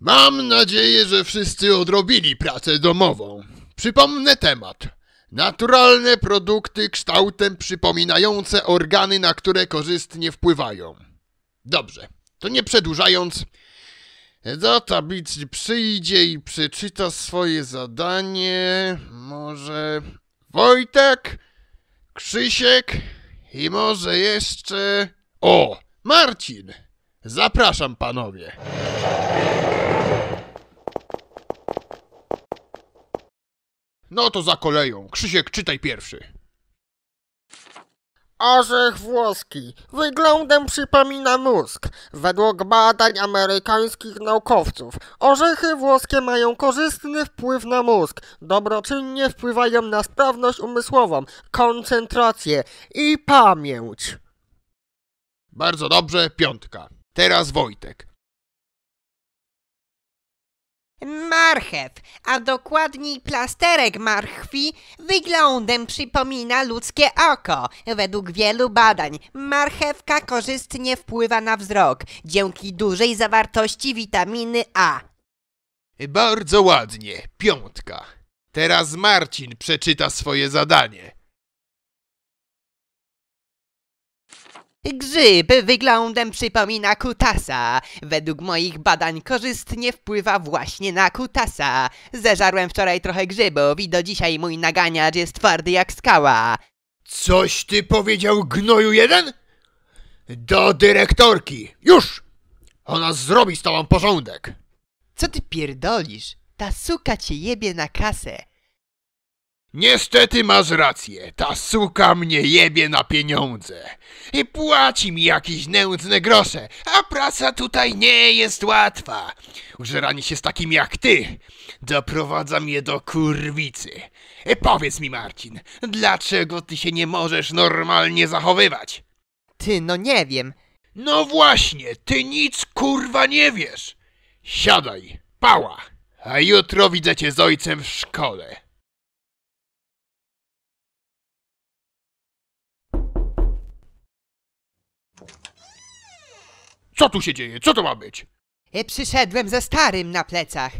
Mam nadzieję, że wszyscy odrobili pracę domową. Przypomnę temat. Naturalne produkty kształtem przypominające organy, na które korzystnie wpływają. Dobrze, to nie przedłużając, do tablicy przyjdzie i przeczyta swoje zadanie. Może Wojtek, Krzysiek i może jeszcze... O, Marcin! Zapraszam panowie! No to za koleją. Krzysiek, czytaj pierwszy. Orzech włoski. Wyglądem przypomina mózg. Według badań amerykańskich naukowców, orzechy włoskie mają korzystny wpływ na mózg. Dobroczynnie wpływają na sprawność umysłową, koncentrację i pamięć. Bardzo dobrze, piątka. Teraz Wojtek. Marchew, a dokładniej plasterek marchwi, wyglądem przypomina ludzkie oko. Według wielu badań marchewka korzystnie wpływa na wzrok dzięki dużej zawartości witaminy A. Bardzo ładnie, piątka. Teraz Marcin przeczyta swoje zadanie. Grzyb wyglądem przypomina kutasa. Według moich badań korzystnie wpływa właśnie na kutasa. Zeżarłem wczoraj trochę grzybów i do dzisiaj mój naganiacz jest twardy jak skała. Coś ty powiedział gnoju jeden? Do dyrektorki. Już! Ona zrobi z tobą porządek. Co ty pierdolisz? Ta suka cię jebie na kasę. Niestety masz rację, ta suka mnie jebie na pieniądze. I płaci mi jakieś nędzne grosze, a praca tutaj nie jest łatwa. Użeranie się z takim jak ty doprowadza mnie do kurwicy. I e, powiedz mi Marcin, dlaczego ty się nie możesz normalnie zachowywać? Ty, no nie wiem. No właśnie, ty nic kurwa nie wiesz. Siadaj, pała, a jutro widzę cię z ojcem w szkole. Co tu się dzieje? Co to ma być? E, przyszedłem ze starym na plecach.